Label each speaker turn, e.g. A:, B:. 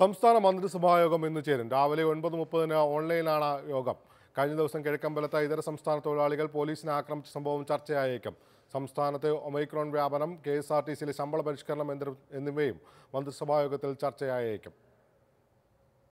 A: സംസ്ഥാന മന്ത്രിസഭായോഗം ഇന്ന് ചേരും രാവിലെ ഒൻപത് മുപ്പതിന് ഓൺലൈനാണ് യോഗം കഴിഞ്ഞ ദിവസം കിഴക്കമ്പലത്ത് ഇതര സംസ്ഥാന തൊഴിലാളികൾ പോലീസിനെ ആക്രമിച്ച സംഭവം ചർച്ചയായേക്കും സംസ്ഥാനത്തെ ഒമൈക്രോൺ വ്യാപനം കെ എസ് ആർ ടി സിയിലെ ശമ്പള പരിഷ്കരണം എന്നിവയും മന്ത്രിസഭാ യോഗത്തിൽ ചർച്ചയായേക്കും